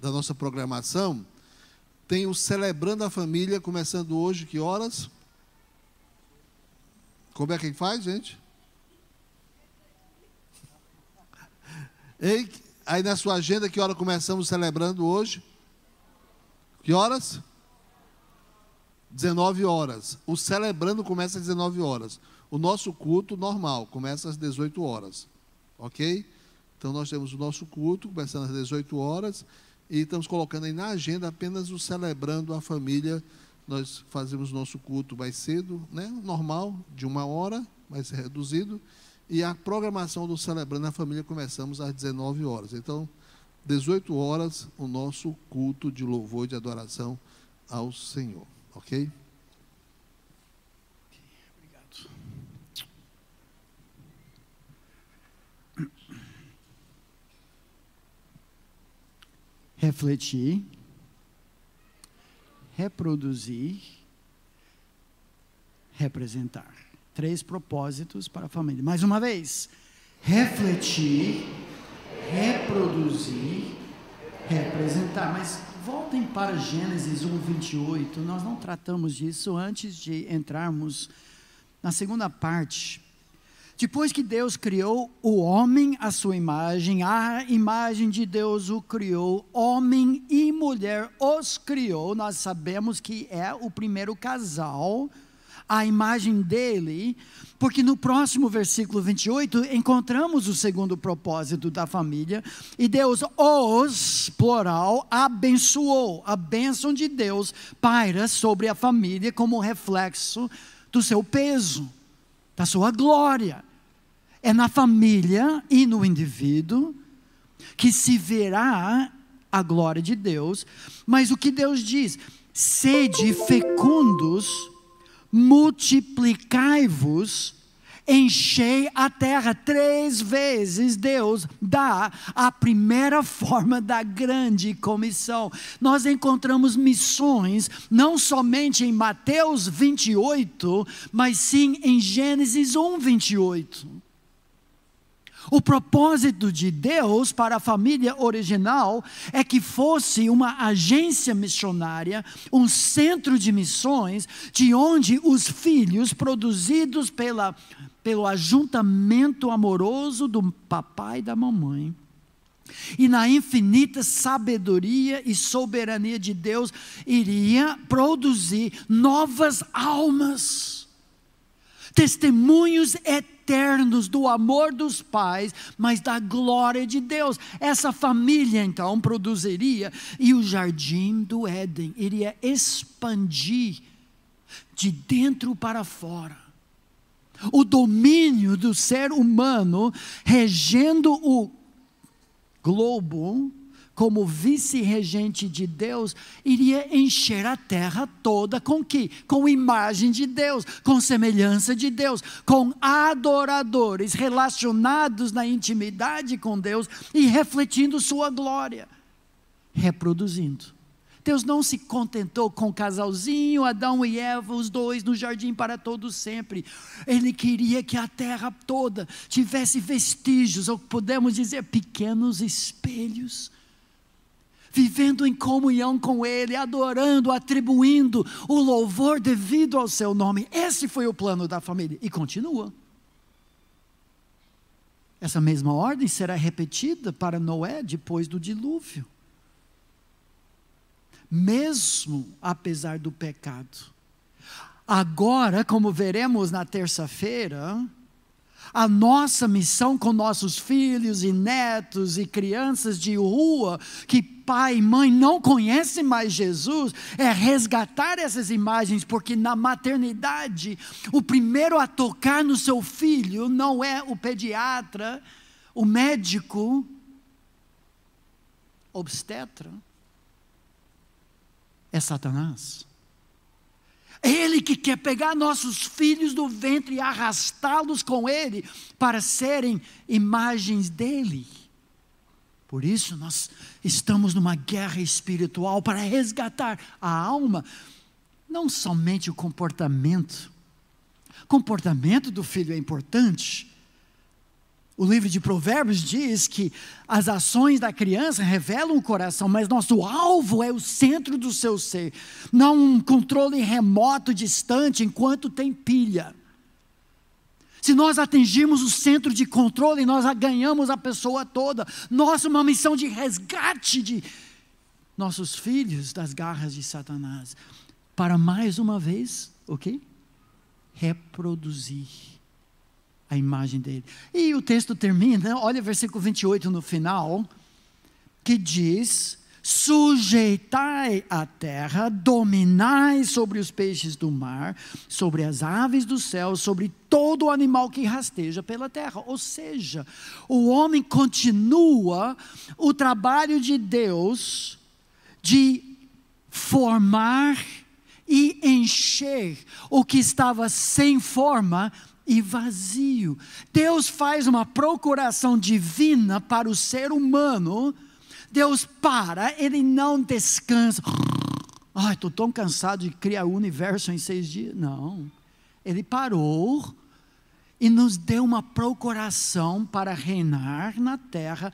da nossa programação, tem o Celebrando a Família, começando hoje, que horas? Como é que faz, gente? Ei, aí na sua agenda, que hora começamos celebrando hoje? Que horas? 19 horas. O celebrando começa às 19 horas. O nosso culto normal começa às 18 horas. Ok? Então nós temos o nosso culto começando às 18 horas e estamos colocando aí na agenda apenas o celebrando a família. Nós fazemos nosso culto mais cedo, né? normal, de uma hora, mais reduzido. E a programação do Celebrando a Família começamos às 19 horas. Então, 18 horas, o nosso culto de louvor e de adoração ao Senhor. Ok? refletir, reproduzir, representar. Três propósitos para a família. Mais uma vez: refletir, reproduzir, representar. Mas voltem para Gênesis 1:28. Nós não tratamos disso antes de entrarmos na segunda parte depois que Deus criou o homem à sua imagem, a imagem de Deus o criou, homem e mulher os criou. Nós sabemos que é o primeiro casal, a imagem dele, porque no próximo versículo 28 encontramos o segundo propósito da família, e Deus os, plural, abençoou. A bênção de Deus paira sobre a família como reflexo do seu peso, da sua glória. É na família e no indivíduo que se verá a glória de Deus. Mas o que Deus diz? Sede fecundos, multiplicai-vos, enchei a terra. Três vezes Deus dá a primeira forma da grande comissão. Nós encontramos missões não somente em Mateus 28, mas sim em Gênesis 1, 28. O propósito de Deus para a família original é que fosse uma agência missionária, um centro de missões, de onde os filhos produzidos pela, pelo ajuntamento amoroso do papai e da mamãe. E na infinita sabedoria e soberania de Deus, iria produzir novas almas, testemunhos eternos eternos do amor dos pais, mas da glória de Deus. Essa família então produziria e o jardim do Éden iria expandir de dentro para fora. O domínio do ser humano regendo o globo como vice-regente de Deus, iria encher a terra toda com que? Com imagem de Deus, com semelhança de Deus, com adoradores relacionados na intimidade com Deus e refletindo sua glória, reproduzindo. Deus não se contentou com o casalzinho, Adão e Eva, os dois no jardim para todos sempre. Ele queria que a terra toda tivesse vestígios, ou podemos dizer, pequenos espelhos vivendo em comunhão com Ele, adorando, atribuindo o louvor devido ao seu nome. Esse foi o plano da família. E continua. Essa mesma ordem será repetida para Noé depois do dilúvio. Mesmo apesar do pecado. Agora, como veremos na terça-feira, a nossa missão com nossos filhos e netos e crianças de rua que pai e mãe não conhecem mais Jesus é resgatar essas imagens, porque na maternidade o primeiro a tocar no seu filho não é o pediatra, o médico, obstetra, é Satanás. Ele que quer pegar nossos filhos do ventre e arrastá-los com Ele para serem imagens dele. Por isso nós estamos numa guerra espiritual para resgatar a alma, não somente o comportamento. Comportamento do filho é importante, o livro de Provérbios diz que as ações da criança revelam o coração, mas nosso alvo é o centro do seu ser, não um controle remoto, distante, enquanto tem pilha. Se nós atingirmos o centro de controle, nós ganhamos a pessoa toda. Nossa, uma missão de resgate de nossos filhos das garras de Satanás. Para mais uma vez, ok? Reproduzir a imagem dele. E o texto termina, olha o versículo 28 no final, que diz: Sujeitai a terra, dominai sobre os peixes do mar, sobre as aves do céu, sobre todo animal que rasteja pela terra. Ou seja, o homem continua o trabalho de Deus de formar e encher o que estava sem forma e vazio. Deus faz uma procuração divina para o ser humano. Deus para, ele não descansa. Ai, estou tão cansado de criar o universo em seis dias. Não. Ele parou e nos deu uma procuração para reinar na terra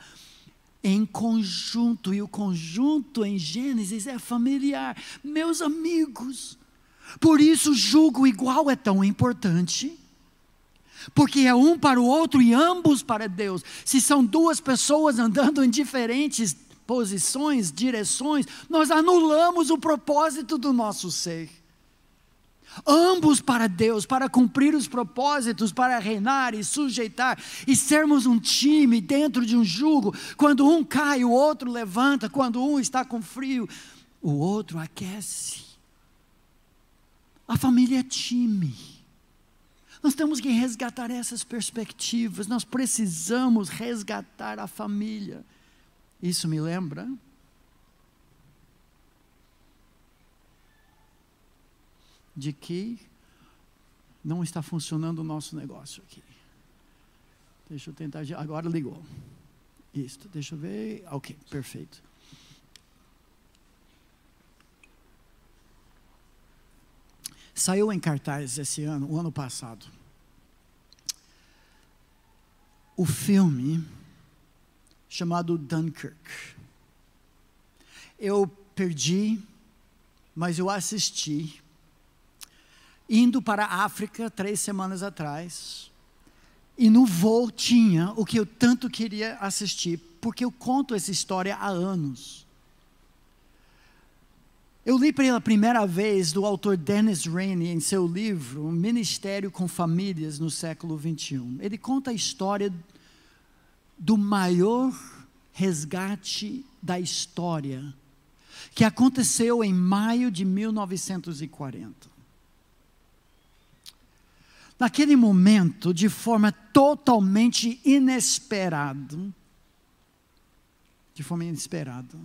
em conjunto. E o conjunto em Gênesis é familiar. Meus amigos, por isso julgo igual é tão importante porque é um para o outro e ambos para Deus. Se são duas pessoas andando em diferentes posições, direções, nós anulamos o propósito do nosso ser. Ambos para Deus, para cumprir os propósitos, para reinar e sujeitar, e sermos um time dentro de um jugo. Quando um cai, o outro levanta. Quando um está com frio, o outro aquece. A família é time. Nós temos que resgatar essas perspectivas, nós precisamos resgatar a família. Isso me lembra de que não está funcionando o nosso negócio aqui. Deixa eu tentar. Agora ligou. Isso, deixa eu ver. Ah, ok, perfeito. Saiu em cartaz esse ano, o ano passado o filme chamado Dunkirk. Eu perdi, mas eu assisti, indo para a África três semanas atrás, e no voo tinha o que eu tanto queria assistir, porque eu conto essa história há anos. Eu li pela primeira vez do autor Dennis Rainey em seu livro Ministério com Famílias no século XXI. Ele conta a história do maior resgate da história que aconteceu em maio de 1940. Naquele momento, de forma totalmente inesperada, de forma inesperada,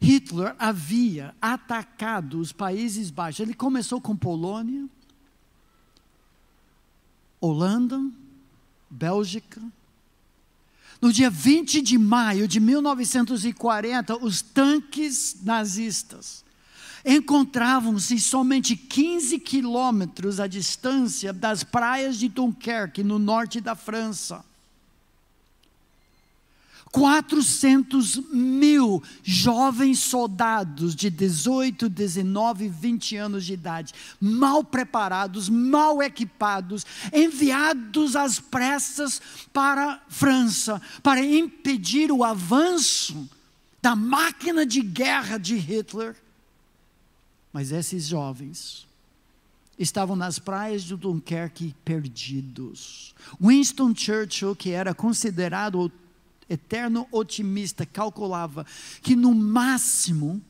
Hitler havia atacado os Países Baixos. Ele começou com Polônia, Holanda, Bélgica. No dia 20 de maio de 1940, os tanques nazistas encontravam-se somente 15 quilômetros à distância das praias de Dunkerque, no norte da França. 400 mil jovens soldados de 18, 19, 20 anos de idade, mal preparados, mal equipados, enviados às pressas para a França, para impedir o avanço da máquina de guerra de Hitler. Mas esses jovens estavam nas praias de Dunkerque perdidos. Winston Churchill, que era considerado eterno otimista, calculava que no máximo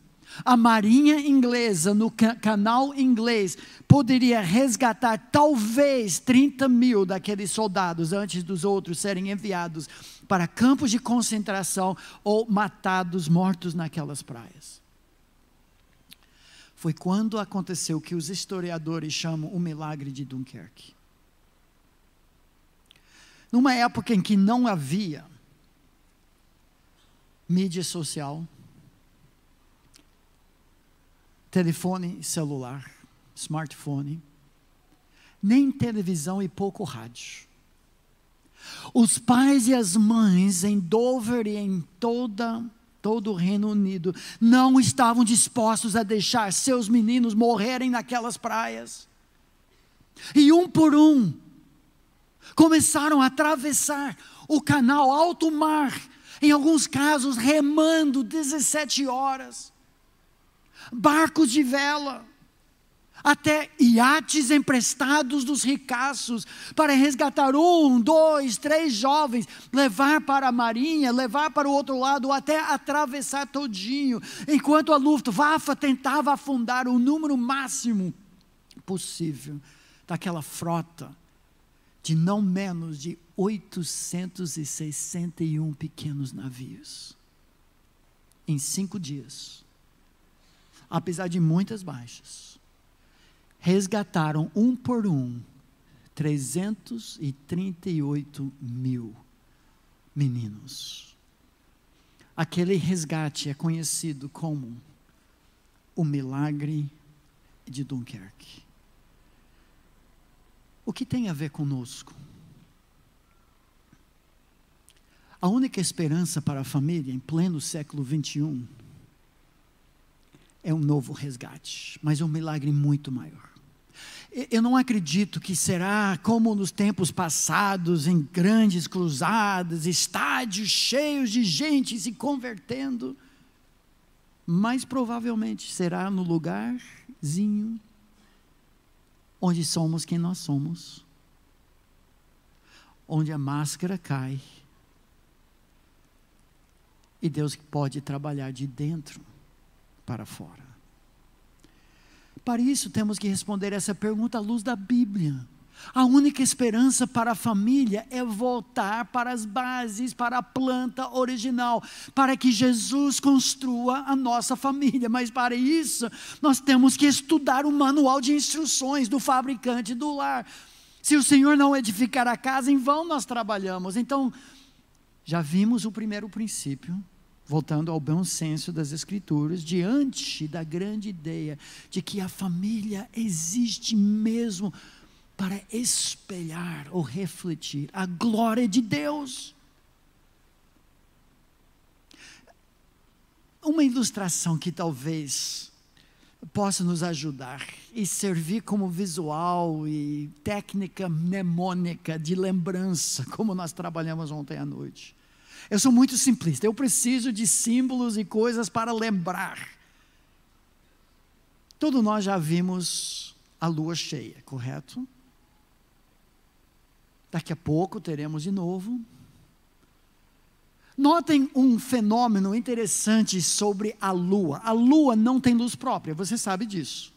a marinha inglesa, no canal inglês, poderia resgatar talvez 30 mil daqueles soldados antes dos outros serem enviados para campos de concentração ou matados, mortos naquelas praias. Foi quando aconteceu que os historiadores chamam o milagre de Dunkerque. Numa época em que não havia mídia social, telefone celular, smartphone, nem televisão e pouco rádio. Os pais e as mães em Dover e em toda todo o Reino Unido não estavam dispostos a deixar seus meninos morrerem naquelas praias. E um por um começaram a atravessar o canal alto mar em alguns casos remando 17 horas, barcos de vela, até iates emprestados dos ricaços para resgatar um, dois, três jovens, levar para a marinha, levar para o outro lado, ou até atravessar todinho, enquanto a Luftwaffe tentava afundar o número máximo possível daquela frota de não menos de 861 pequenos navios em cinco dias, apesar de muitas baixas, resgataram um por um 338 mil meninos. Aquele resgate é conhecido como o milagre de Dunkerque. O que tem a ver conosco? A única esperança para a família em pleno século XXI é um novo resgate, mas um milagre muito maior. Eu não acredito que será como nos tempos passados, em grandes cruzadas, estádios cheios de gente se convertendo, mas provavelmente será no lugarzinho onde somos quem nós somos, onde a máscara cai e Deus pode trabalhar de dentro para fora. Para isso, temos que responder essa pergunta à luz da Bíblia. A única esperança para a família é voltar para as bases, para a planta original, para que Jesus construa a nossa família. Mas para isso, nós temos que estudar o manual de instruções do fabricante do lar. Se o Senhor não edificar a casa, em vão nós trabalhamos. Então, já vimos o primeiro princípio, voltando ao bom senso das Escrituras, diante da grande ideia de que a família existe mesmo para espelhar ou refletir a glória de Deus. Uma ilustração que talvez possa nos ajudar e servir como visual e técnica mnemônica de lembrança, como nós trabalhamos ontem à noite. Eu sou muito simplista, eu preciso de símbolos e coisas para lembrar. Todos nós já vimos a lua cheia, correto? Daqui a pouco teremos de novo. Notem um fenômeno interessante sobre a lua. A lua não tem luz própria, você sabe disso.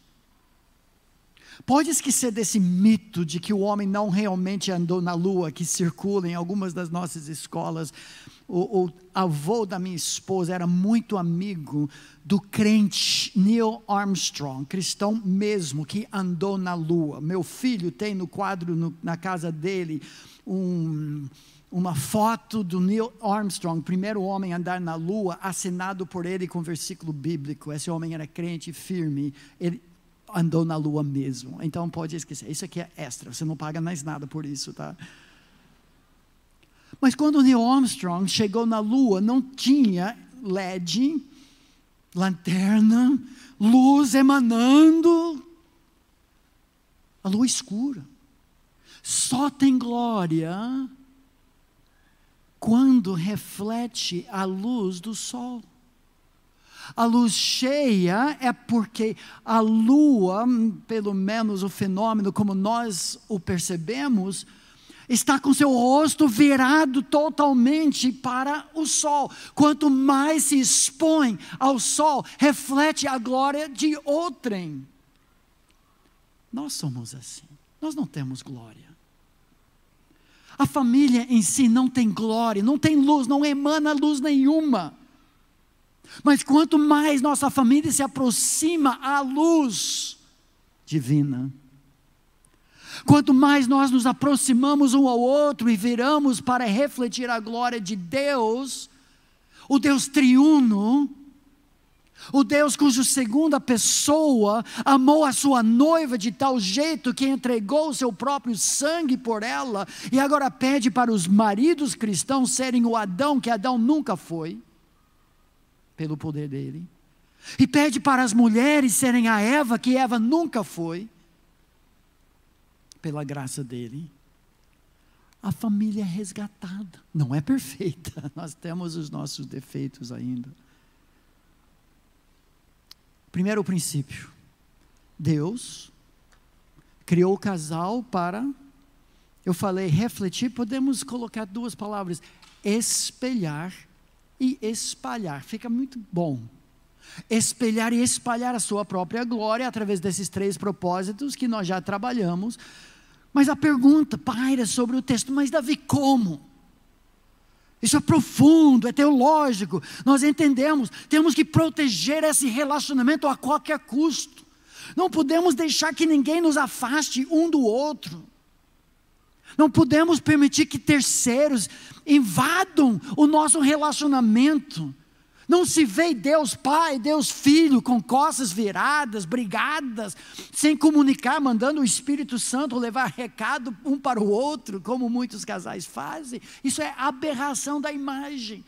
Pode esquecer desse mito de que o homem não realmente andou na lua, que circula em algumas das nossas escolas o, o avô da minha esposa era muito amigo do crente Neil Armstrong, cristão mesmo, que andou na lua. Meu filho tem no quadro no, na casa dele um uma foto do Neil Armstrong, primeiro homem a andar na lua, assinado por ele com um versículo bíblico. Esse homem era crente firme, ele andou na lua mesmo. Então pode esquecer. Isso aqui é extra, você não paga mais nada por isso, tá? Mas quando Neil Armstrong chegou na Lua, não tinha LED, lanterna, luz emanando, a lua escura. Só tem glória quando reflete a luz do sol. A luz cheia é porque a lua, pelo menos o fenômeno como nós o percebemos, está com seu rosto virado totalmente para o sol. Quanto mais se expõe ao sol, reflete a glória de outrem. Nós somos assim. Nós não temos glória. A família em si não tem glória, não tem luz, não emana luz nenhuma. Mas quanto mais nossa família se aproxima à luz divina, Quanto mais nós nos aproximamos um ao outro e viramos para refletir a glória de Deus, o Deus triuno, o Deus cujo segunda pessoa amou a sua noiva de tal jeito que entregou o seu próprio sangue por ela e agora pede para os maridos cristãos serem o Adão que Adão nunca foi, pelo poder dele. E pede para as mulheres serem a Eva que Eva nunca foi pela graça dele, a família é resgatada. Não é perfeita, nós temos os nossos defeitos ainda. Primeiro o princípio: Deus criou o casal para, eu falei, refletir, podemos colocar duas palavras: espelhar e espalhar. Fica muito bom. Espelhar e espalhar a sua própria glória através desses três propósitos que nós já trabalhamos mas a pergunta paira sobre o texto, mas Davi, como? Isso é profundo, é teológico, nós entendemos, temos que proteger esse relacionamento a qualquer custo. Não podemos deixar que ninguém nos afaste um do outro. Não podemos permitir que terceiros invadam o nosso relacionamento não se vê Deus Pai, Deus Filho, com costas viradas, brigadas, sem comunicar, mandando o Espírito Santo levar recado um para o outro, como muitos casais fazem. Isso é aberração da imagem.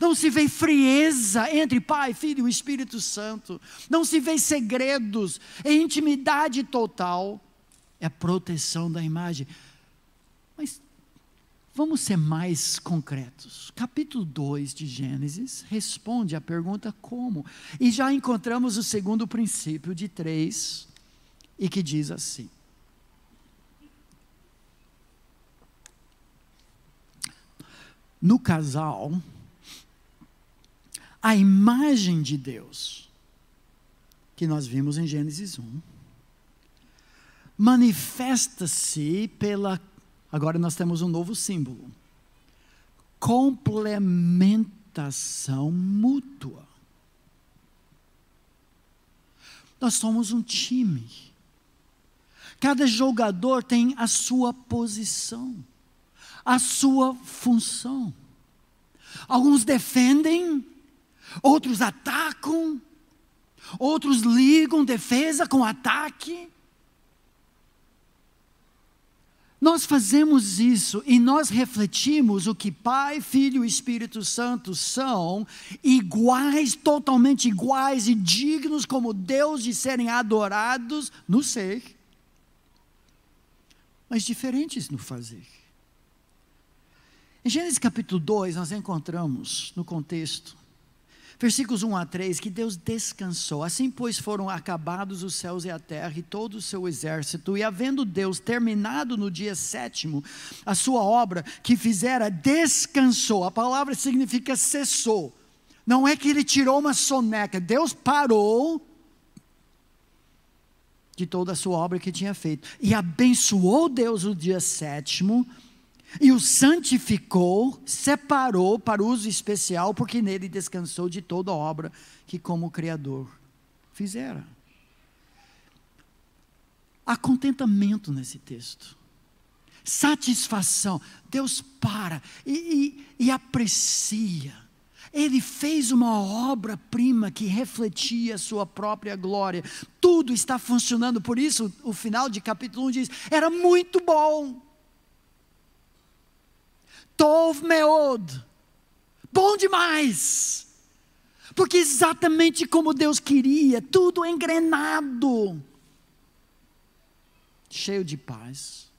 Não se vê frieza entre Pai, Filho e Espírito Santo. Não se vê segredos. É intimidade total. É proteção da imagem. Vamos ser mais concretos. Capítulo 2 de Gênesis responde à pergunta como. E já encontramos o segundo princípio de 3, e que diz assim: No casal, a imagem de Deus, que nós vimos em Gênesis 1, manifesta-se pela Agora nós temos um novo símbolo: complementação mútua. Nós somos um time. Cada jogador tem a sua posição, a sua função. Alguns defendem, outros atacam, outros ligam defesa com ataque. Nós fazemos isso e nós refletimos o que Pai, Filho e Espírito Santo são, iguais, totalmente iguais e dignos como Deus de serem adorados no ser, mas diferentes no fazer. Em Gênesis capítulo 2, nós encontramos no contexto Versículos 1 a 3: que Deus descansou. Assim, pois, foram acabados os céus e a terra e todo o seu exército. E havendo Deus terminado no dia sétimo a sua obra que fizera, descansou. A palavra significa cessou. Não é que ele tirou uma soneca, Deus parou de toda a sua obra que tinha feito. E abençoou Deus o dia sétimo e o santificou, separou para uso especial, porque nele descansou de toda obra que, como Criador, fizera. Há contentamento nesse texto, satisfação. Deus para e, e, e aprecia. Ele fez uma obra-prima que refletia a sua própria glória. Tudo está funcionando, por isso o final de capítulo 1 diz: era muito bom. Tov Meod. Bom demais. Porque exatamente como Deus queria, tudo engrenado, cheio de paz.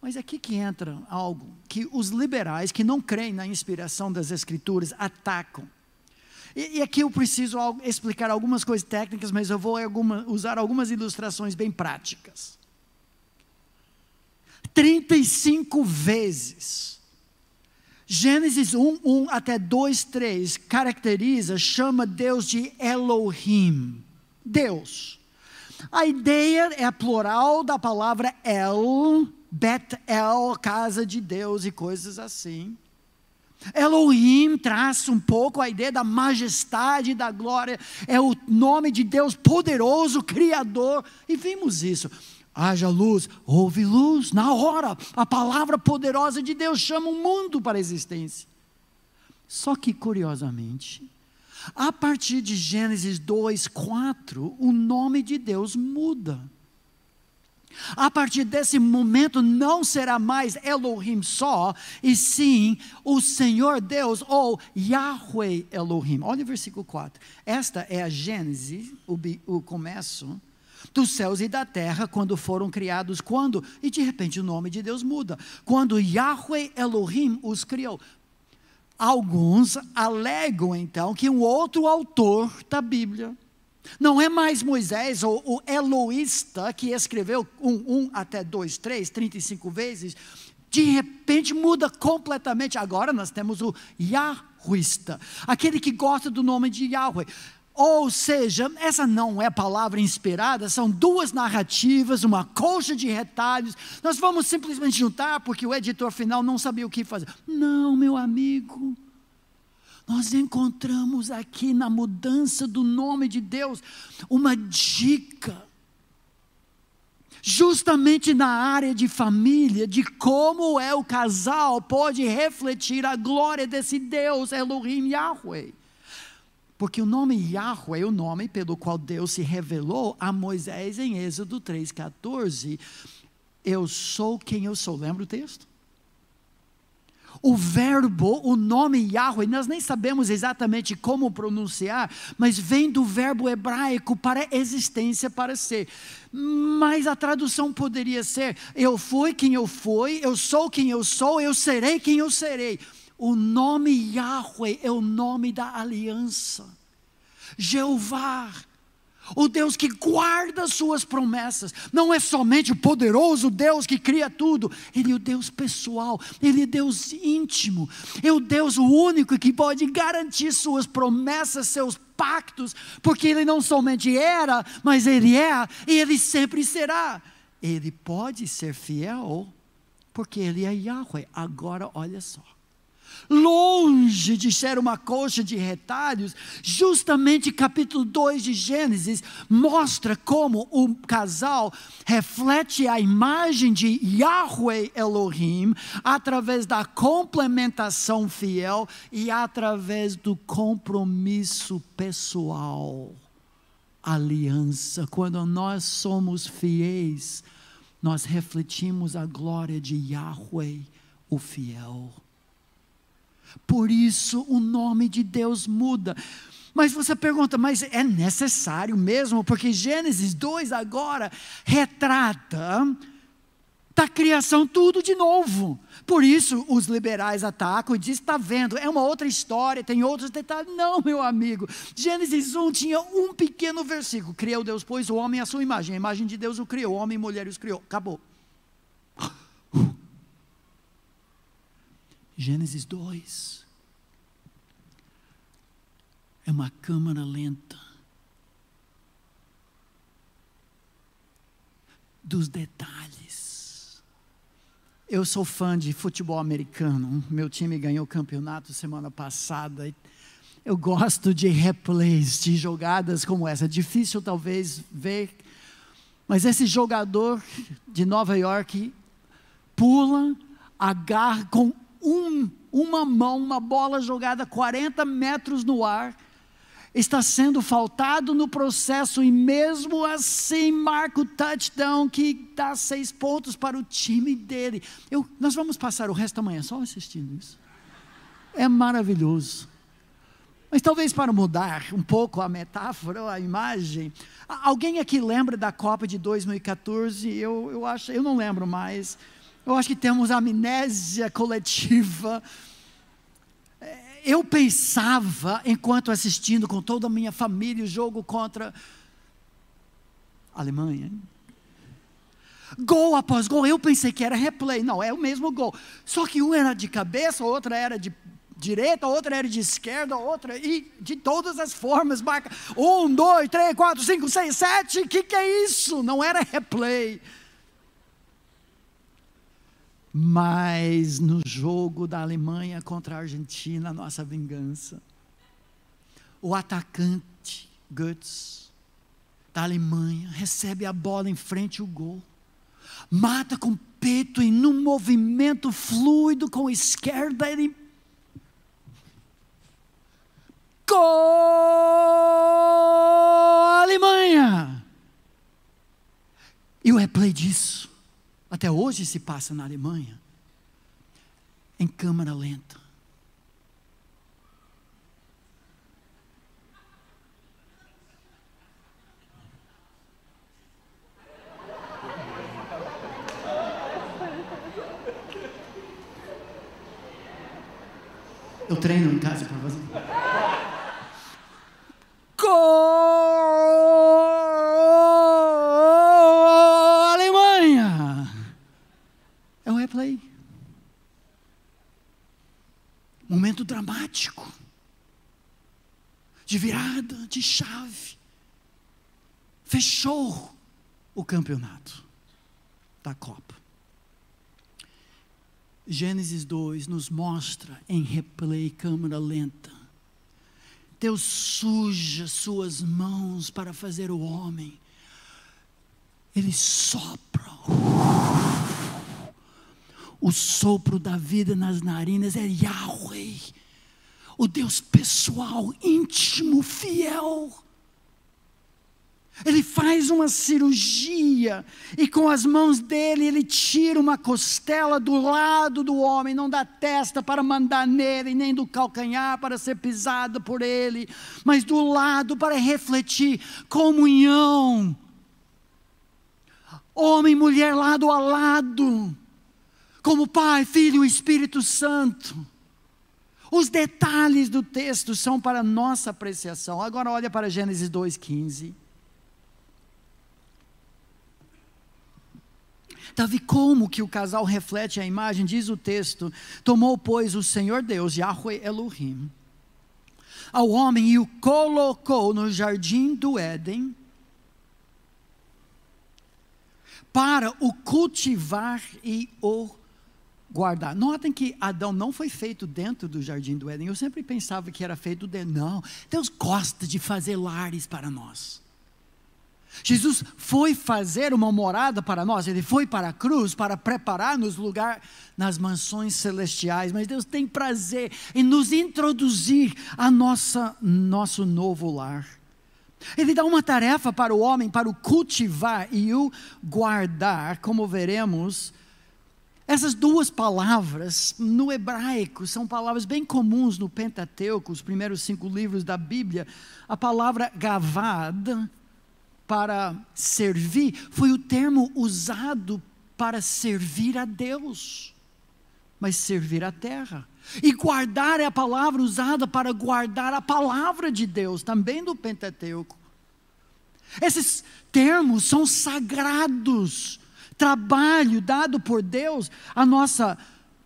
Mas aqui que entra algo que os liberais que não creem na inspiração das Escrituras atacam. E, e aqui eu preciso explicar algumas coisas técnicas, mas eu vou alguma, usar algumas ilustrações bem práticas. 35 vezes. Gênesis 1, 1 até 2, 3 caracteriza, chama Deus de Elohim, Deus. A ideia é plural da palavra El, Bet-El, casa de Deus e coisas assim. Elohim traça um pouco a ideia da majestade da glória, é o nome de Deus poderoso, criador, e vimos isso haja luz, houve luz, na hora, a palavra poderosa de Deus chama o mundo para a existência. Só que, curiosamente, a partir de Gênesis 2, 4, o nome de Deus muda. A partir desse momento não será mais Elohim só, e sim o Senhor Deus ou Yahweh Elohim. Olha o versículo 4. Esta é a Gênesis, o, o começo dos céus e da terra, quando foram criados, quando? E de repente o nome de Deus muda. Quando Yahweh Elohim os criou. Alguns alegam então que um outro autor da Bíblia, não é mais Moisés ou o Eloísta que escreveu um, um, até dois três trinta e cinco vezes, de repente muda completamente. Agora nós temos o Yahwista, aquele que gosta do nome de Yahweh. Ou seja, essa não é palavra inspirada, são duas narrativas, uma colcha de retalhos. Nós vamos simplesmente juntar porque o editor final não sabia o que fazer. Não, meu amigo. Nós encontramos aqui na mudança do nome de Deus uma dica justamente na área de família, de como é o casal pode refletir a glória desse Deus Elohim Yahweh. Porque o nome Yahweh é o nome pelo qual Deus se revelou a Moisés em Êxodo 3,14. Eu sou quem eu sou. Lembra o texto? O verbo, o nome Yahweh, nós nem sabemos exatamente como pronunciar, mas vem do verbo hebraico para existência, para ser. Mas a tradução poderia ser: eu fui quem eu fui, eu sou quem eu sou, eu serei quem eu serei. O nome Yahweh é o nome da aliança. Jeová, o Deus que guarda suas promessas, não é somente o poderoso Deus que cria tudo, Ele é o Deus pessoal, Ele é Deus íntimo, é o Deus único que pode garantir suas promessas, seus pactos, porque Ele não somente era, mas Ele é e Ele sempre será. Ele pode ser fiel, porque Ele é Yahweh. Agora, olha só longe de ser uma coxa de retalhos, justamente capítulo 2 de Gênesis mostra como o casal reflete a imagem de Yahweh Elohim através da complementação fiel e através do compromisso pessoal. Aliança, quando nós somos fiéis, nós refletimos a glória de Yahweh, o fiel. Por isso o nome de Deus muda. Mas você pergunta, mas é necessário mesmo? Porque Gênesis 2 agora retrata da tá criação tudo de novo. Por isso os liberais atacam e dizem: está vendo, é uma outra história, tem outros detalhes. Não, meu amigo. Gênesis 1 tinha um pequeno versículo: Criou Deus, pois o homem à sua imagem, a imagem de Deus o criou, O homem e mulher os criou. Acabou. Gênesis 2. É uma câmara lenta. Dos detalhes. Eu sou fã de futebol americano. Meu time ganhou o campeonato semana passada. Eu gosto de replays, de jogadas como essa. É difícil talvez ver, mas esse jogador de Nova York pula, agarra com um, uma mão, uma bola jogada 40 metros no ar, está sendo faltado no processo e mesmo assim marca o touchdown que dá seis pontos para o time dele. Eu, nós vamos passar o resto da manhã só assistindo isso. É maravilhoso. Mas talvez para mudar um pouco a metáfora, a imagem, alguém aqui lembra da Copa de 2014? Eu, eu acho, eu não lembro mais. Eu acho que temos amnésia coletiva. Eu pensava, enquanto assistindo com toda a minha família, o jogo contra a Alemanha. Hein? Gol após gol, eu pensei que era replay. Não, é o mesmo gol. Só que um era de cabeça, outra era de direita, outra era de esquerda, outra, e de todas as formas, marca. Um, dois, três, quatro, cinco, seis, sete. O que, que é isso? Não era replay. Mas no jogo da Alemanha contra a Argentina, a nossa vingança. O atacante Goetz da Alemanha recebe a bola em frente ao gol. Mata com o peito e num movimento fluido com a esquerda ele Gol Alemanha. E o replay disso até hoje se passa na Alemanha, em câmara lenta. Eu treino em casa para fazer. de chave. Fechou o campeonato da Copa. Gênesis 2 nos mostra em replay, câmera lenta. Deus suja suas mãos para fazer o homem. Ele sopra. O sopro da vida nas narinas é Yahweh o Deus pessoal, íntimo, fiel. Ele faz uma cirurgia e com as mãos dele ele tira uma costela do lado do homem, não da testa para mandar nele, nem do calcanhar para ser pisado por ele, mas do lado para refletir comunhão. Homem e mulher lado a lado, como Pai, Filho e Espírito Santo. Os detalhes do texto são para nossa apreciação. Agora olha para Gênesis 2:15. Davi, como que o casal reflete a imagem, diz o texto: tomou, pois, o Senhor Deus, Yahweh Elohim, ao homem e o colocou no jardim do Éden, para o cultivar e o guardar. Notem que Adão não foi feito dentro do jardim do Éden. Eu sempre pensava que era feito dentro. Não, Deus gosta de fazer lares para nós. Jesus foi fazer uma morada para nós, ele foi para a cruz para preparar-nos lugar nas mansões celestiais, mas Deus tem prazer em nos introduzir a nossa nosso novo lar. Ele dá uma tarefa para o homem, para o cultivar e o guardar, como veremos essas duas palavras no hebraico são palavras bem comuns no Pentateuco, os primeiros cinco livros da Bíblia. A palavra gavad, para servir, foi o termo usado para servir a Deus, mas servir a terra. E guardar é a palavra usada para guardar a palavra de Deus, também do Pentateuco. Esses termos são sagrados trabalho dado por Deus, a nossa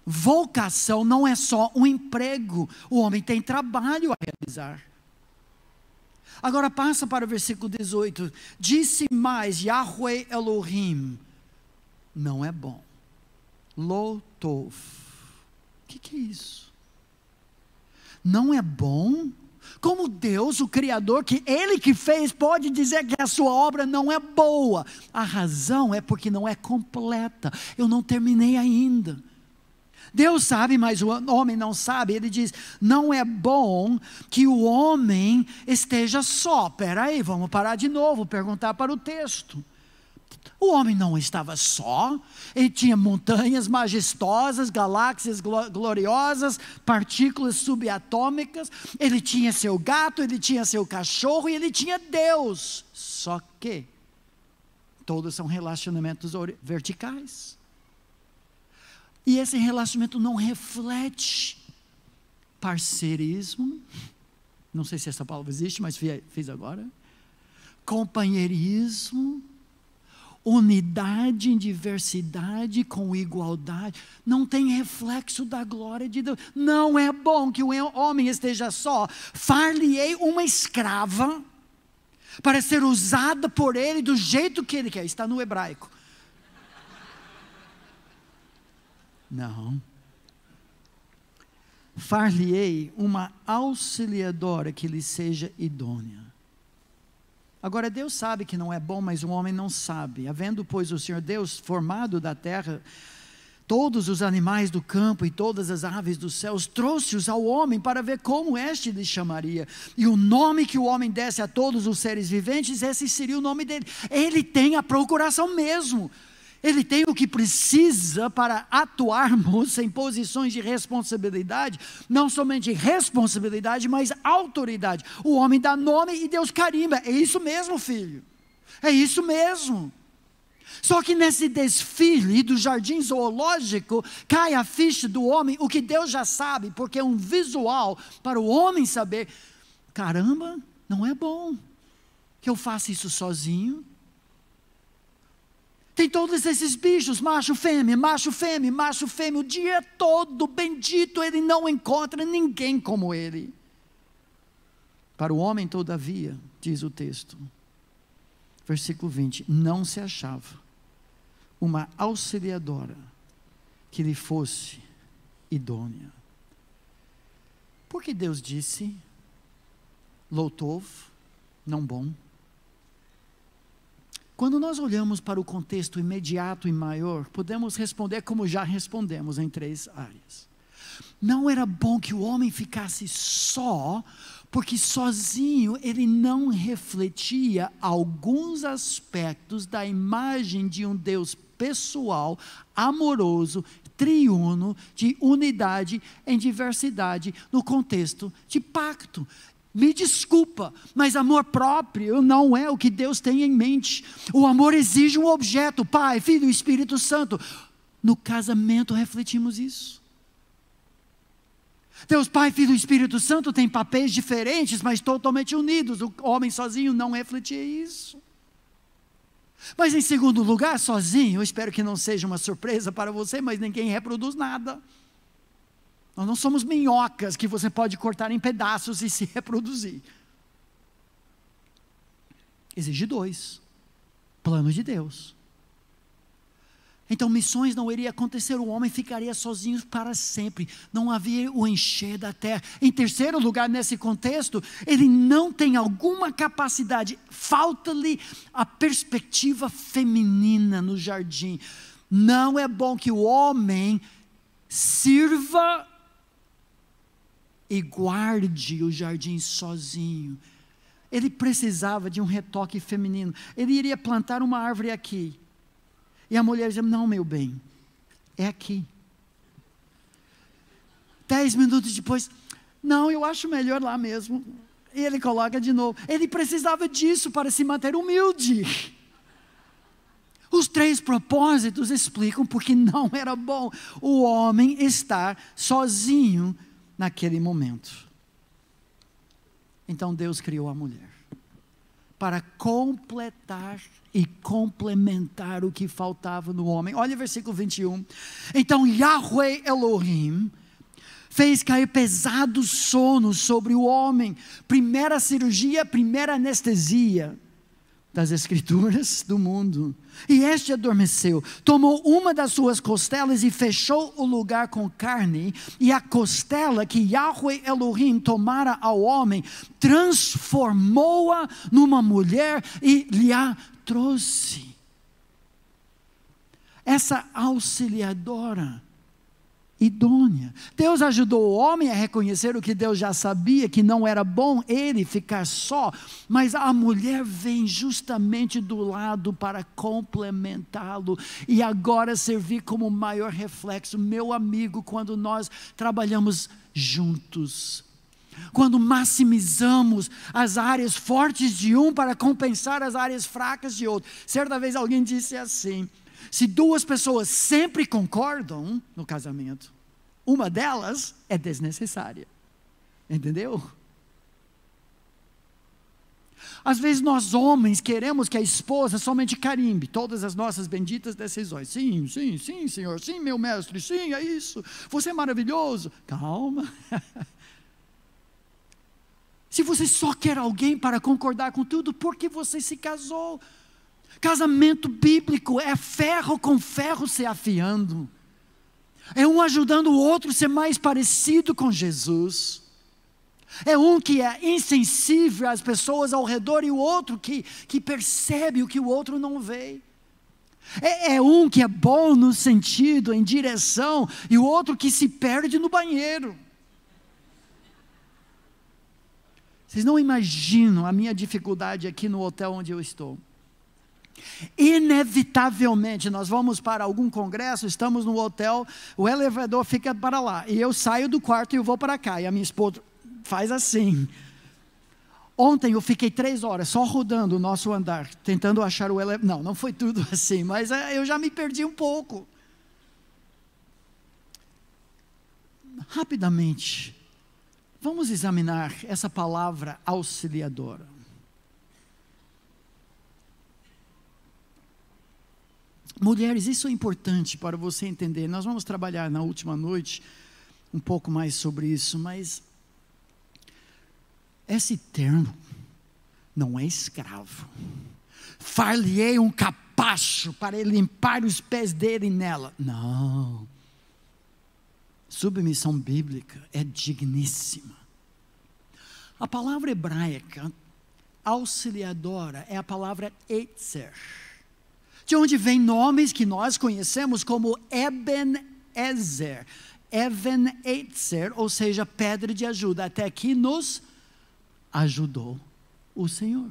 vocação não é só um emprego, o homem tem trabalho a realizar. Agora passa para o versículo 18. Disse mais Yahweh Elohim: Não é bom. Lotov. O que, que é isso? Não é bom como Deus, o Criador, que Ele que fez, pode dizer que a sua obra não é boa? A razão é porque não é completa, eu não terminei ainda. Deus sabe, mas o homem não sabe. Ele diz: não é bom que o homem esteja só. Peraí, vamos parar de novo, perguntar para o texto. O homem não estava só, ele tinha montanhas majestosas, galáxias gloriosas, partículas subatômicas, ele tinha seu gato, ele tinha seu cachorro e ele tinha Deus. Só que todos são relacionamentos verticais. E esse relacionamento não reflete parceirismo, não sei se essa palavra existe, mas fiz agora. Companheirismo unidade em diversidade com igualdade, não tem reflexo da glória de Deus. Não é bom que o homem esteja só. Far-lhe-ei uma escrava para ser usada por ele do jeito que ele quer. Está no hebraico. Não. Far-lhe-ei uma auxiliadora que lhe seja idônea. Agora, Deus sabe que não é bom, mas o homem não sabe. Havendo, pois, o Senhor Deus formado da terra, todos os animais do campo e todas as aves dos céus, trouxe-os ao homem para ver como este lhe chamaria. E o nome que o homem desse a todos os seres viventes, esse seria o nome dele. Ele tem a procuração mesmo. Ele tem o que precisa para atuarmos em posições de responsabilidade, não somente responsabilidade, mas autoridade. O homem dá nome e Deus carimba. É isso mesmo, filho. É isso mesmo. Só que nesse desfile do jardim zoológico cai a ficha do homem, o que Deus já sabe, porque é um visual para o homem saber: caramba, não é bom que eu faça isso sozinho tem todos esses bichos, macho, fêmea, macho, fêmea, macho, fêmea, o dia todo, bendito, ele não encontra ninguém como ele. Para o homem, todavia, diz o texto, versículo 20: não se achava uma auxiliadora que lhe fosse idônea. Porque Deus disse, Lotov, não bom. Quando nós olhamos para o contexto imediato e maior, podemos responder como já respondemos em três áreas. Não era bom que o homem ficasse só, porque sozinho ele não refletia alguns aspectos da imagem de um Deus pessoal, amoroso, triuno, de unidade em diversidade, no contexto de pacto. Me desculpa, mas amor próprio não é o que Deus tem em mente. O amor exige um objeto, Pai, Filho e Espírito Santo. No casamento refletimos isso. Deus Pai, Filho e Espírito Santo têm papéis diferentes, mas totalmente unidos. O homem sozinho não refletia isso. Mas em segundo lugar, sozinho, eu espero que não seja uma surpresa para você, mas ninguém reproduz nada. Nós não somos minhocas que você pode cortar em pedaços e se reproduzir. Exige dois: plano de Deus. Então, missões não iria acontecer, o homem ficaria sozinho para sempre, não havia o encher da terra. Em terceiro lugar, nesse contexto, ele não tem alguma capacidade, falta-lhe a perspectiva feminina no jardim. Não é bom que o homem sirva e guarde o jardim sozinho. Ele precisava de um retoque feminino. Ele iria plantar uma árvore aqui. E a mulher dizia: Não, meu bem, é aqui. Dez minutos depois, não, eu acho melhor lá mesmo. E ele coloca de novo. Ele precisava disso para se manter humilde. Os três propósitos explicam porque não era bom o homem estar sozinho naquele momento. Então Deus criou a mulher para completar e complementar o que faltava no homem. Olha o versículo 21. Então Yahweh Elohim fez cair pesado sono sobre o homem. Primeira cirurgia, primeira anestesia das escrituras do mundo. E este adormeceu, tomou uma das suas costelas e fechou o lugar com carne, e a costela que Yahweh Elohim tomara ao homem, transformou-a numa mulher e lhe a trouxe. Essa auxiliadora idônea. Deus ajudou o homem a reconhecer o que Deus já sabia, que não era bom ele ficar só, mas a mulher vem justamente do lado para complementá-lo e agora servir como maior reflexo. Meu amigo, quando nós trabalhamos juntos, quando maximizamos as áreas fortes de um para compensar as áreas fracas de outro. Certa vez alguém disse assim: se duas pessoas sempre concordam no casamento, uma delas é desnecessária. Entendeu? Às vezes nós homens queremos que a esposa somente carimbe todas as nossas benditas decisões. Sim, sim, sim, senhor, sim, meu mestre, sim, é isso. Você é maravilhoso. Calma. se você só quer alguém para concordar com tudo, por que você se casou? Casamento bíblico é ferro com ferro se afiando, é um ajudando o outro a ser mais parecido com Jesus. É um que é insensível às pessoas ao redor e o outro que, que percebe o que o outro não vê. É, é um que é bom no sentido, em direção, e o outro que se perde no banheiro. Vocês não imaginam a minha dificuldade aqui no hotel onde eu estou. Inevitavelmente, nós vamos para algum congresso, estamos no hotel, o elevador fica para lá, e eu saio do quarto e vou para cá, e a minha esposa faz assim. Ontem eu fiquei três horas só rodando o nosso andar, tentando achar o elevador. Não, não foi tudo assim, mas eh, eu já me perdi um pouco. Rapidamente, vamos examinar essa palavra auxiliadora. Mulheres, isso é importante para você entender. Nós vamos trabalhar na última noite um pouco mais sobre isso, mas esse termo não é escravo. far lhe um capacho para limpar os pés dele nela. Não. Submissão bíblica é digníssima. A palavra hebraica auxiliadora é a palavra etzer de onde vêm nomes que nós conhecemos como Ebenezer, Ebenezer, ou seja, pedra de ajuda, até que nos ajudou o Senhor.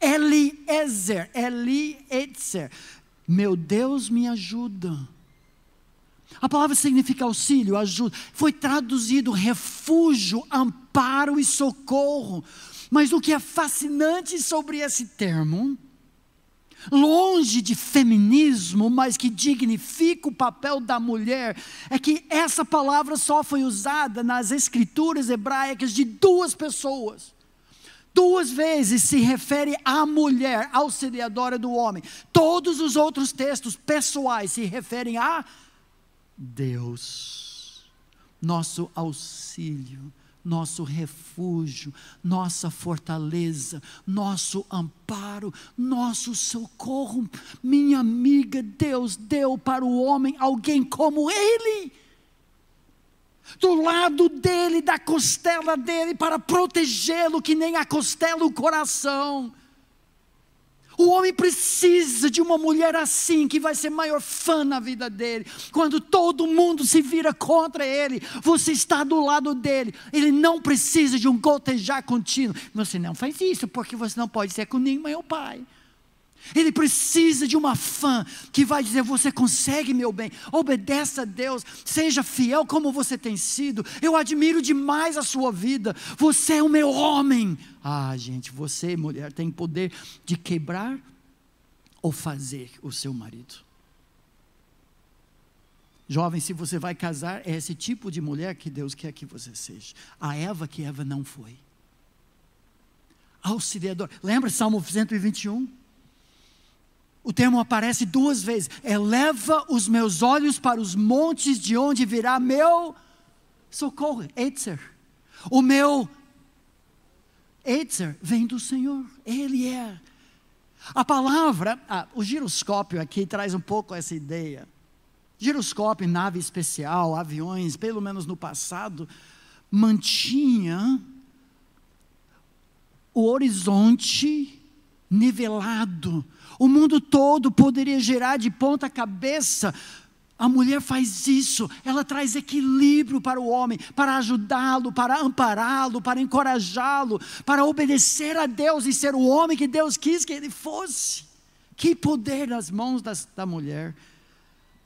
Eliezer, Eliezer, meu Deus me ajuda. A palavra significa auxílio, ajuda. Foi traduzido refúgio, amparo e socorro. Mas o que é fascinante sobre esse termo longe de feminismo, mas que dignifica o papel da mulher, é que essa palavra só foi usada nas escrituras hebraicas de duas pessoas. Duas vezes se refere à mulher, auxiliadora do homem. Todos os outros textos pessoais se referem a Deus, nosso auxílio nosso refúgio, nossa fortaleza, nosso amparo, nosso socorro. Minha amiga, Deus deu para o homem alguém como ele. Do lado dele, da costela dele, para protegê-lo, que nem a costela o coração o homem precisa de uma mulher assim, que vai ser maior fã na vida dele. Quando todo mundo se vira contra ele, você está do lado dele. Ele não precisa de um gotejar contínuo. Você não faz isso, porque você não pode ser com nenhum meu pai. Ele precisa de uma fã que vai dizer: Você consegue, meu bem, obedeça a Deus, seja fiel como você tem sido. Eu admiro demais a sua vida. Você é o meu homem. Ah, gente, você, mulher, tem poder de quebrar ou fazer o seu marido. Jovem, se você vai casar, é esse tipo de mulher que Deus quer que você seja. A Eva que Eva não foi. Auxiliador. Lembra Salmo 121? O termo aparece duas vezes. Eleva os meus olhos para os montes de onde virá meu socorro, Eitzer. O meu Eitzer vem do Senhor, Ele é. A palavra, ah, o giroscópio aqui traz um pouco essa ideia. Giroscópio, nave especial, aviões, pelo menos no passado, mantinha o horizonte nivelado o mundo todo poderia gerar de ponta cabeça. A mulher faz isso, ela traz equilíbrio para o homem, para ajudá-lo, para ampará-lo, para encorajá-lo, para obedecer a Deus e ser o homem que Deus quis que ele fosse. Que poder nas mãos das, da mulher.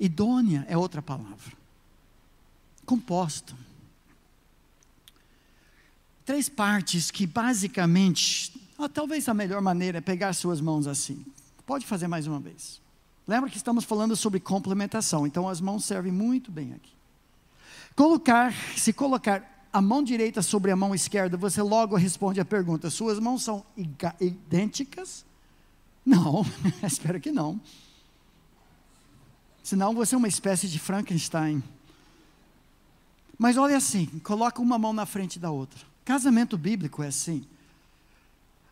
Idônea é outra palavra. Composto. Três partes que basicamente, talvez a melhor maneira é pegar suas mãos assim. Pode fazer mais uma vez. Lembra que estamos falando sobre complementação, então as mãos servem muito bem aqui. Colocar, se colocar a mão direita sobre a mão esquerda, você logo responde a pergunta: suas mãos são idênticas? Não, espero que não. Senão você é uma espécie de Frankenstein. Mas olha assim, coloca uma mão na frente da outra. Casamento bíblico é assim.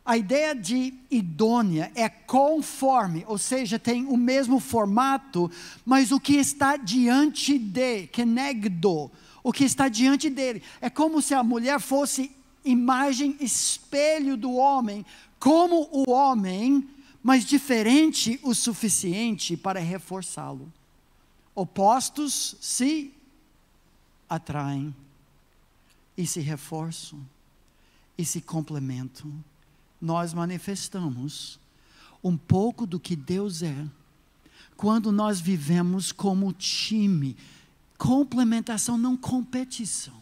A ideia de idônea é conforme, ou seja, tem o mesmo formato, mas o que está diante de, negdo, o que está diante dele. É como se a mulher fosse imagem, espelho do homem, como o homem, mas diferente o suficiente para reforçá-lo. Opostos se atraem e se reforçam e se complementam nós manifestamos um pouco do que Deus é quando nós vivemos como time, complementação, não competição.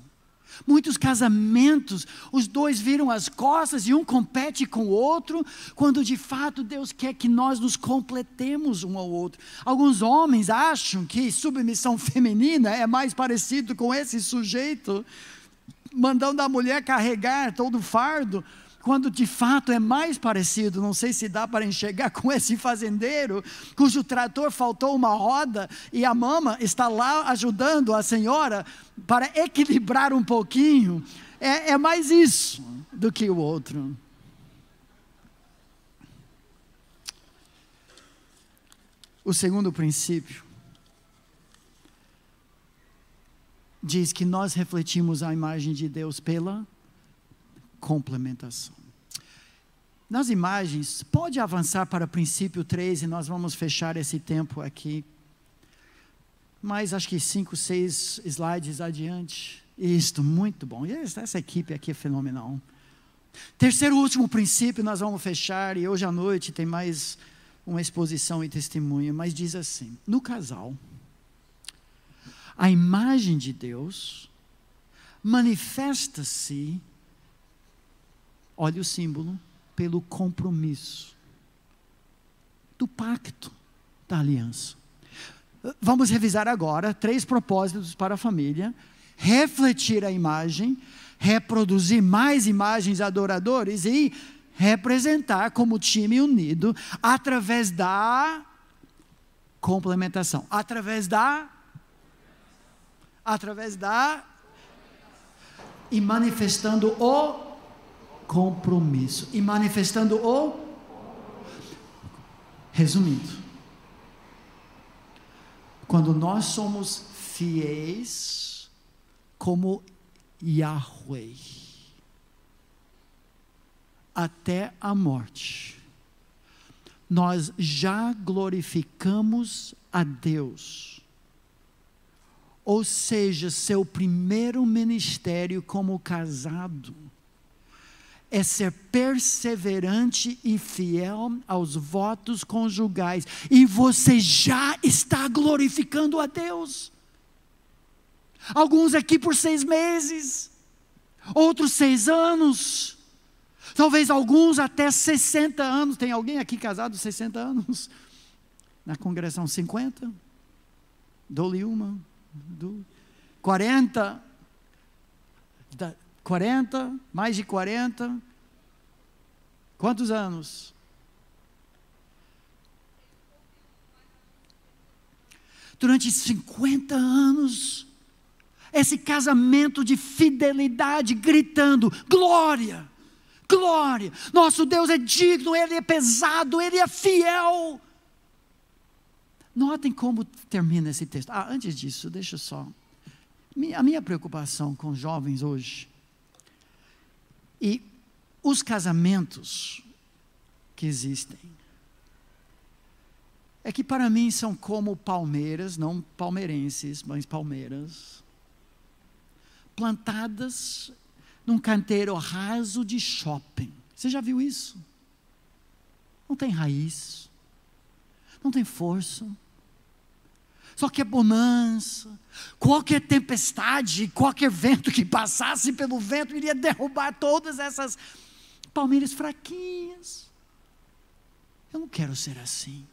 Muitos casamentos, os dois viram as costas e um compete com o outro, quando de fato Deus quer que nós nos completemos um ao outro. Alguns homens acham que submissão feminina é mais parecido com esse sujeito mandando a mulher carregar todo o fardo quando de fato é mais parecido, não sei se dá para enxergar com esse fazendeiro, cujo trator faltou uma roda e a mama está lá ajudando a senhora para equilibrar um pouquinho. É, é mais isso do que o outro. O segundo princípio diz que nós refletimos a imagem de Deus pela complementação. Nas imagens, pode avançar para o princípio 3 e nós vamos fechar esse tempo aqui. Mas acho que cinco, seis slides adiante. Isto, muito bom. E essa equipe aqui é fenomenal. Terceiro último princípio, nós vamos fechar, e hoje à noite tem mais uma exposição e testemunho, mas diz assim: no casal, a imagem de Deus manifesta-se olha o símbolo, pelo compromisso do pacto da aliança. Vamos revisar agora três propósitos para a família: refletir a imagem, reproduzir mais imagens adoradores e representar como time unido através da complementação, através da através da e manifestando o compromisso e manifestando o. Resumindo, quando nós somos fiéis como Yahweh até a morte, nós já glorificamos a Deus. Ou seja, seu primeiro ministério como casado é ser perseverante e fiel aos votos conjugais, e você já está glorificando a Deus. Alguns aqui por seis meses, outros seis anos, talvez alguns até 60 anos. Tem alguém aqui casado 60 anos? Na congregação 50? Dou-lhe uma, do 40. Da, 40, mais de 40. Quantos anos? Durante 50 anos, esse casamento de fidelidade, gritando: glória, glória. Nosso Deus é digno, Ele é pesado, Ele é fiel. Notem como termina esse texto. Ah, antes disso, deixa só. A minha preocupação com jovens hoje e os casamentos que existem é que para mim são como palmeiras, não palmeirenses, mas palmeiras, plantadas num canteiro raso de shopping. Você já viu isso? Não tem raiz, não tem força, só que é bonança. Qualquer tempestade, qualquer vento que passasse pelo vento iria derrubar todas essas palmeiras fraquinhas. Eu não quero ser assim.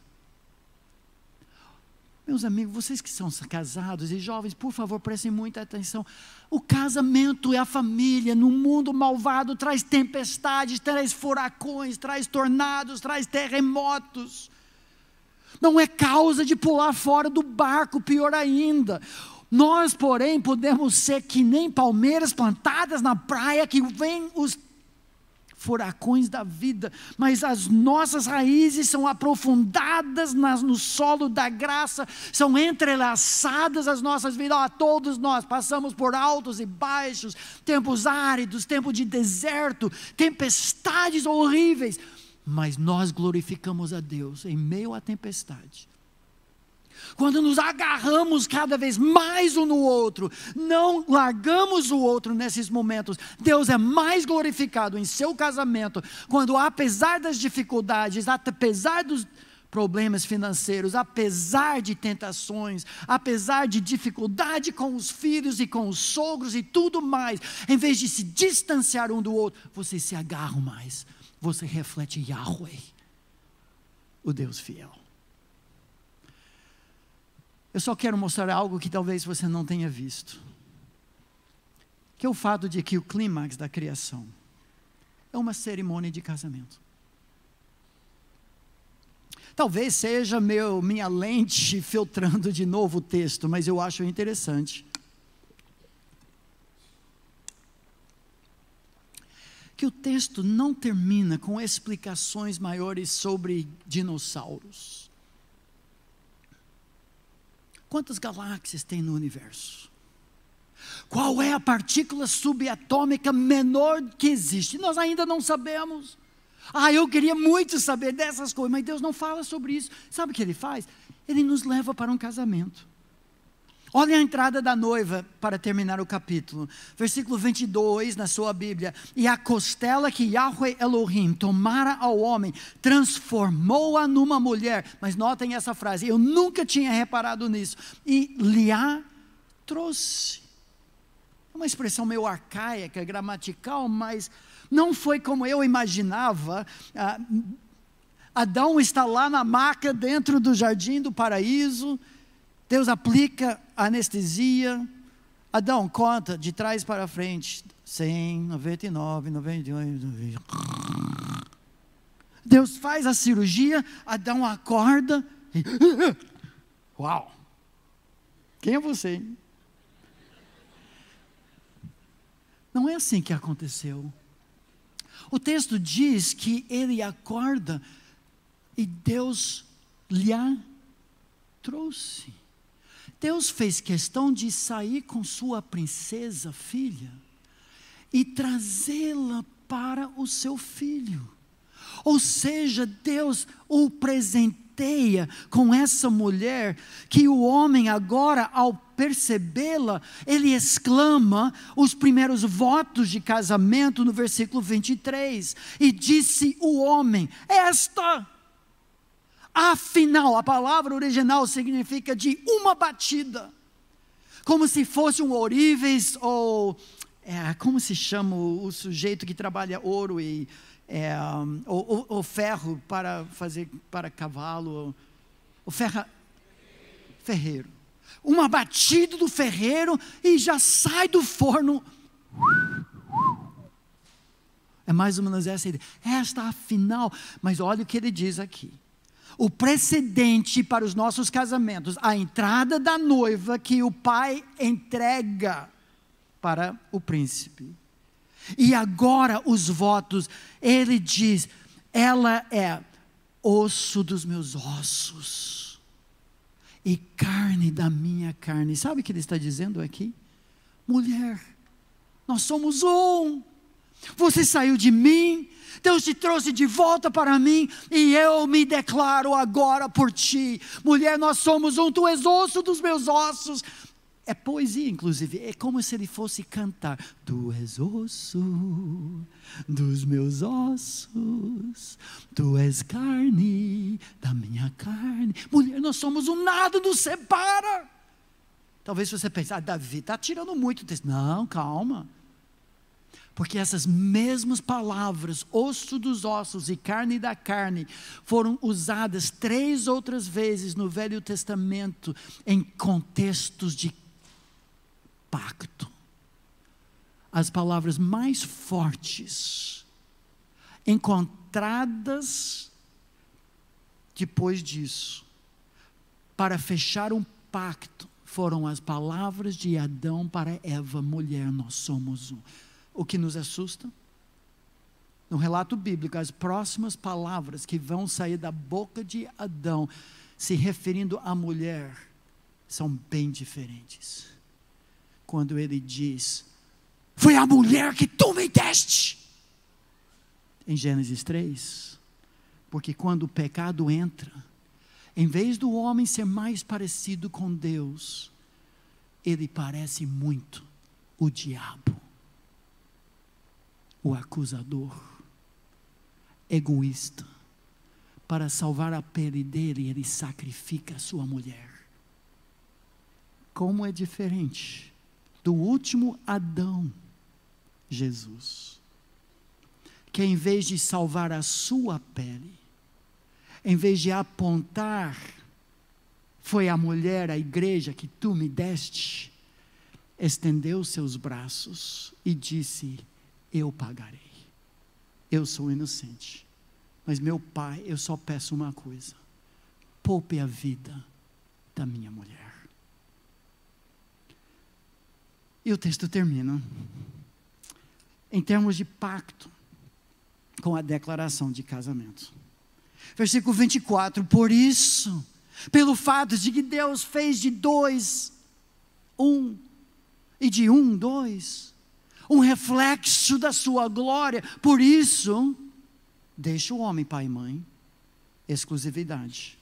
Meus amigos, vocês que são casados e jovens, por favor, prestem muita atenção. O casamento é a família. No mundo malvado traz tempestades, traz furacões, traz tornados, traz terremotos não é causa de pular fora do barco, pior ainda. Nós, porém, podemos ser que nem palmeiras plantadas na praia que vêm os furacões da vida, mas as nossas raízes são aprofundadas nas, no solo da graça, são entrelaçadas as nossas vidas. Ah, todos nós passamos por altos e baixos, tempos áridos, tempo de deserto, tempestades horríveis mas nós glorificamos a Deus em meio à tempestade. Quando nos agarramos cada vez mais um no outro, não largamos o outro nesses momentos, Deus é mais glorificado em seu casamento, quando apesar das dificuldades, apesar dos problemas financeiros, apesar de tentações, apesar de dificuldade com os filhos e com os sogros e tudo mais, em vez de se distanciar um do outro, vocês se agarram mais você reflete Yahweh, o Deus fiel. Eu só quero mostrar algo que talvez você não tenha visto. Que é o fato de que o clímax da criação é uma cerimônia de casamento. Talvez seja meu, minha lente filtrando de novo o texto, mas eu acho interessante que o texto não termina com explicações maiores sobre dinossauros. Quantas galáxias tem no universo? Qual é a partícula subatômica menor que existe? Nós ainda não sabemos. Ah, eu queria muito saber dessas coisas, mas Deus não fala sobre isso. Sabe o que ele faz? Ele nos leva para um casamento. Olha a entrada da noiva para terminar o capítulo. Versículo 22 na sua Bíblia. E a costela que Yahweh Elohim tomara ao homem, transformou-a numa mulher. Mas notem essa frase, eu nunca tinha reparado nisso. E lhe a trouxe. É uma expressão meio arcaica, gramatical, mas não foi como eu imaginava. Ah, Adão está lá na maca, dentro do jardim do paraíso Deus aplica a anestesia. Adão, conta de trás para frente. 100, 99, 98, Deus faz a cirurgia, Adão acorda. E... Uau! Quem é você? Hein? Não é assim que aconteceu. O texto diz que ele acorda e Deus lhe a trouxe. Deus fez questão de sair com sua princesa filha e trazê-la para o seu filho. Ou seja, Deus o presenteia com essa mulher que o homem agora ao percebê-la, ele exclama os primeiros votos de casamento no versículo 23 e disse o homem: "Esta Afinal, a palavra original significa de uma batida, como se fosse um ourives ou é, como se chama o, sujeito que trabalha ouro e é, ou, ou, ferro para fazer para cavalo, o ferra, ferreiro, uma batida do ferreiro e já sai do forno. É mais ou menos essa ideia. Esta afinal, mas olha o que ele diz aqui o precedente para os nossos casamentos, a entrada da noiva que o pai entrega para o príncipe. E agora os votos, ele diz: ela é osso dos meus ossos e carne da minha carne. Sabe o que ele está dizendo aqui? Mulher, nós somos um. Você saiu de mim, Deus te trouxe de volta para mim e eu me declaro agora por ti. Mulher, nós somos um, tu és osso dos meus ossos. É poesia, inclusive, é como se ele fosse cantar: Tu és osso dos meus ossos, tu és carne da minha carne. Mulher, nós somos um nada, nos separa. Talvez você pense: Ah, Davi está tirando muito. Não, calma. Porque essas mesmas palavras, osso dos ossos e carne da carne, foram usadas três outras vezes no Velho Testamento em contextos de pacto. As palavras mais fortes encontradas depois disso para fechar um pacto foram as palavras de Adão para Eva, mulher, nós somos um o que nos assusta? No relato bíblico, as próximas palavras que vão sair da boca de Adão, se referindo à mulher, são bem diferentes. Quando ele diz: Foi a mulher que tu me deste. Em Gênesis 3. Porque quando o pecado entra, em vez do homem ser mais parecido com Deus, ele parece muito o diabo o acusador egoísta. Para salvar a pele dele, ele sacrifica a sua mulher. Como é diferente do último Adão, Jesus, que em vez de salvar a sua pele, em vez de apontar, foi a mulher, a igreja que tu me deste, estendeu seus braços e disse: eu pagarei. Eu sou inocente. Mas, meu pai, eu só peço uma coisa: poupe a vida da minha mulher. E o texto termina. Em termos de pacto com a declaração de casamento. Versículo 24: Por isso, pelo fato de que Deus fez de dois, um, e de um, dois, um reflexo da sua glória. Por isso, deixa o homem, pai e mãe, exclusividade.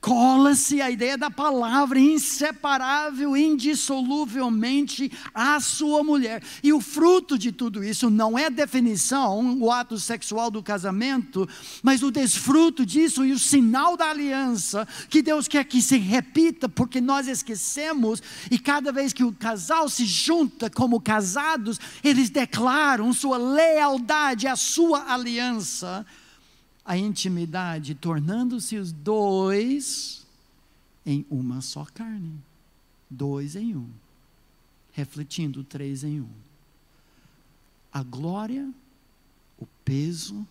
Cola-se a ideia da palavra inseparável, indissoluvelmente à sua mulher. E o fruto de tudo isso não é definição, o ato sexual do casamento, mas o desfruto disso e o sinal da aliança que Deus quer que se repita, porque nós esquecemos e cada vez que o casal se junta como casados, eles declaram sua lealdade à sua aliança a intimidade, tornando-se os dois em uma só carne. Dois em um. Refletindo três em um. A glória, o peso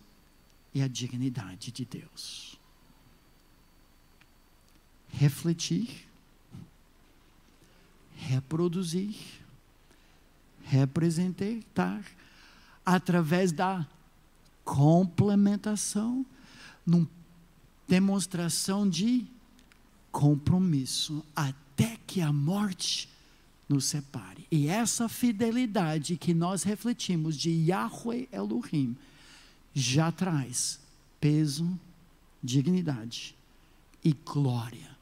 e a dignidade de Deus. Refletir, reproduzir, representar através da complementação, numa demonstração de compromisso, até que a morte nos separe. E essa fidelidade que nós refletimos de Yahweh Elohim já traz peso, dignidade e glória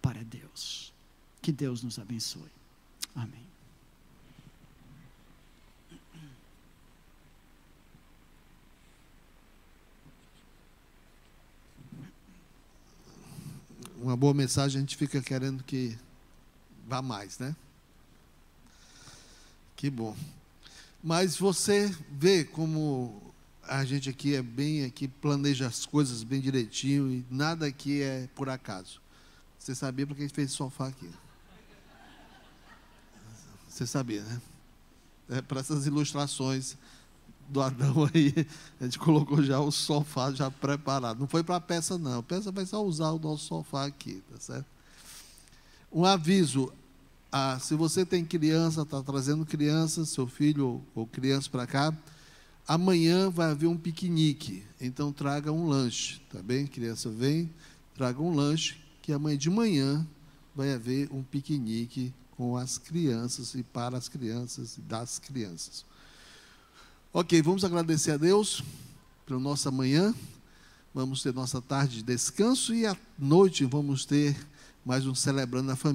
para Deus. Que Deus nos abençoe. Amém. uma boa mensagem, a gente fica querendo que vá mais, né? Que bom. Mas você vê como a gente aqui é bem aqui planeja as coisas bem direitinho e nada aqui é por acaso. Você sabia porque a gente fez sofá aqui? Você sabia, né? É para essas ilustrações do Adão aí, a gente colocou já o sofá já preparado. Não foi para a peça, não. A peça vai só usar o nosso sofá aqui, tá certo? Um aviso. Ah, se você tem criança, está trazendo criança, seu filho ou criança para cá, amanhã vai haver um piquenique. Então traga um lanche, tá bem? Criança vem, traga um lanche, que amanhã de manhã vai haver um piquenique com as crianças e para as crianças e das crianças. Ok, vamos agradecer a Deus pela nossa manhã. Vamos ter nossa tarde de descanso e à noite vamos ter mais um celebrando a família.